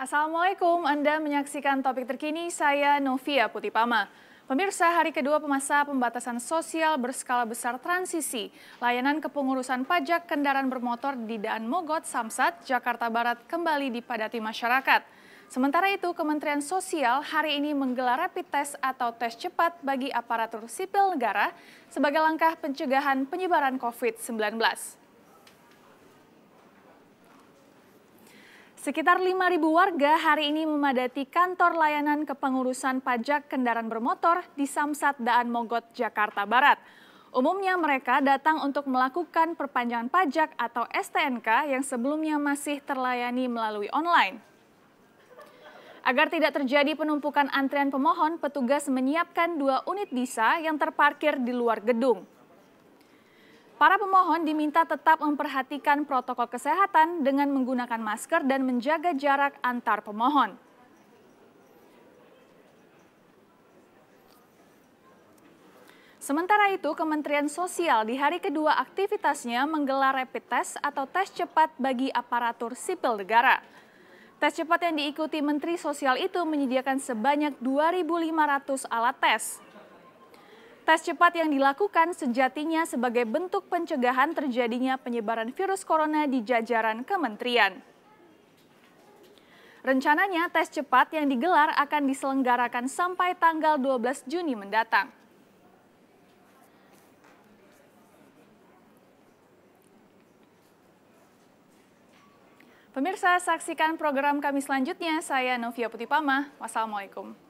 Assalamualaikum, Anda menyaksikan topik terkini saya Novia Putipama. Pemirsa, hari kedua pemasa pembatasan sosial berskala besar transisi, layanan kepengurusan pajak kendaraan bermotor di Daan Mogot, Samsat, Jakarta Barat kembali dipadati masyarakat. Sementara itu, Kementerian Sosial hari ini menggelar rapid test atau tes cepat bagi aparatur sipil negara sebagai langkah pencegahan penyebaran COVID-19. Sekitar 5.000 warga hari ini memadati kantor layanan kepengurusan pajak kendaraan bermotor di Samsat Daan Mogot, Jakarta Barat. Umumnya mereka datang untuk melakukan perpanjangan pajak atau STNK yang sebelumnya masih terlayani melalui online. Agar tidak terjadi penumpukan antrian pemohon, petugas menyiapkan dua unit bisa yang terparkir di luar gedung. Para pemohon diminta tetap memperhatikan protokol kesehatan dengan menggunakan masker dan menjaga jarak antar pemohon. Sementara itu, Kementerian Sosial di hari kedua aktivitasnya menggelar rapid test atau tes cepat bagi aparatur sipil negara. Tes cepat yang diikuti Menteri Sosial itu menyediakan sebanyak 2.500 alat tes. Tes cepat yang dilakukan sejatinya sebagai bentuk pencegahan terjadinya penyebaran virus corona di jajaran kementerian. Rencananya tes cepat yang digelar akan diselenggarakan sampai tanggal 12 Juni mendatang. Pemirsa, saksikan program kami selanjutnya. Saya Novia Putipama. Wassalamualaikum.